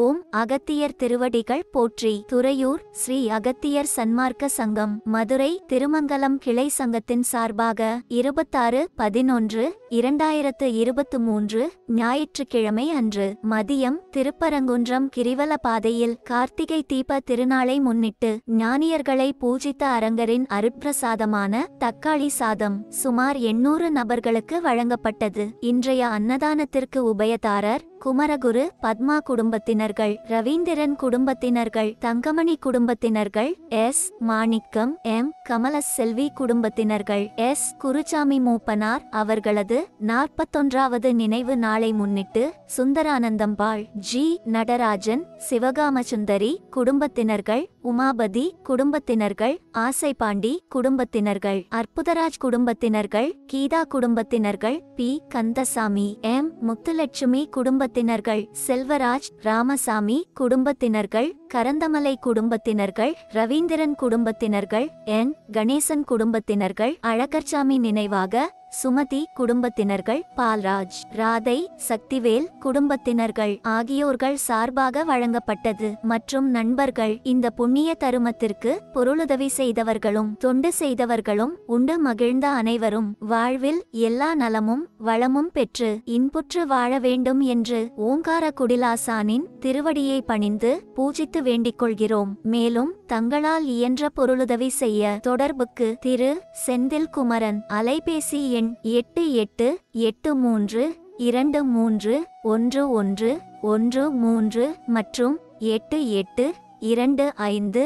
ஓம் அகத்தியர் திருவடிகள் போற்றி துறையூர் ஸ்ரீ அகத்தியர் சன்மார்க்க சங்கம் மதுரை திருமங்கலம் கிளை சங்கத்தின் சார்பாக இருபத்தாறு பதினொன்று இரண்டாயிரத்து இருபத்து மூன்று ஞாயிற்றுக்கிழமை அன்று மதியம் திருப்பரங்குன்றம் கிரிவல பாதையில் கார்த்திகை தீப திருநாளை முன்னிட்டு ஞானியர்களை பூஜித்த அரங்கரின் அருட்பிரசாதமான தக்காளி சாதம் சுமார் எண்ணூறு நபர்களுக்கு வழங்கப்பட்டது இன்றைய அன்னதானத்திற்கு உபயதாரர் குமரகுரு பத்மா குடும்பத்தினர்கள் ரவீந்திரன் குடும்பத்தினர்கள் தங்கமணி குடும்பத்தினர்கள் எஸ் மாணிக்கம் எம் கமல செல்வி குடும்பத்தினர்கள் எஸ் குருசாமி மூப்பனார் அவர்களது நாற்பத்தொன்றாவது நினைவு நாளை முன்னிட்டு சுந்தரானந்தம்பாள் ஜி நடராஜன் சிவகாமசுந்தரி குடும்பத்தினர்கள் உமாபதி குடும்பத்தினர்கள் ஆசை பாண்டி குடும்பத்தினர்கள் அற்புதராஜ் குடும்பத்தினர்கள் கீதா குடும்பத்தினர்கள் பி கந்தசாமி எம் முத்துலட்சுமி குடும்ப குடும்பத்தினர்கள் செல்வராஜ் ராமசாமி குடும்பத்தினர்கள் கரந்தமலை குடும்பத்தினர்கள் ரவீந்திரன் குடும்பத்தினர்கள் என் கணேசன் குடும்பத்தினர்கள் அழகர்சாமி நினைவாக சுமதி குடும்பத்தினர்கள் பால்ராஜ் ராதை சக்திவேல் குடும்பத்தினர்கள் ஆகியோர்கள் சார்பாக வழங்கப்பட்டது மற்றும் நண்பர்கள் இந்த புண்ணிய தருமத்திற்கு பொருளுதவி செய்தவர்களும் தொண்டு செய்தவர்களும் உண்டு மகிழ்ந்த அனைவரும் வாழ்வில் எல்லா நலமும் வளமும் பெற்று இன்புற்று வாழ வேண்டும் என்று ஓங்கார குடிலாசானின் திருவடியை பணிந்து பூஜித்து வேண்டிக் கொள்கிறோம் மேலும் தங்களால் இயன்ற பொருளுதவி செய்ய தொடர்புக்கு திரு செந்தில் குமரன் அலைபேசி எண் எண் எட்டு எட்டு எட்டு மூன்று இரண்டு மூன்று ஒன்று ஒன்று ஒன்று மூன்று மற்றும் எட்டு எட்டு இரண்டு ஐந்து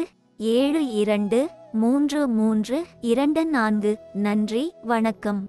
ஏழு இரண்டு மூன்று மூன்று இரண்டு நான்கு நன்றி வணக்கம்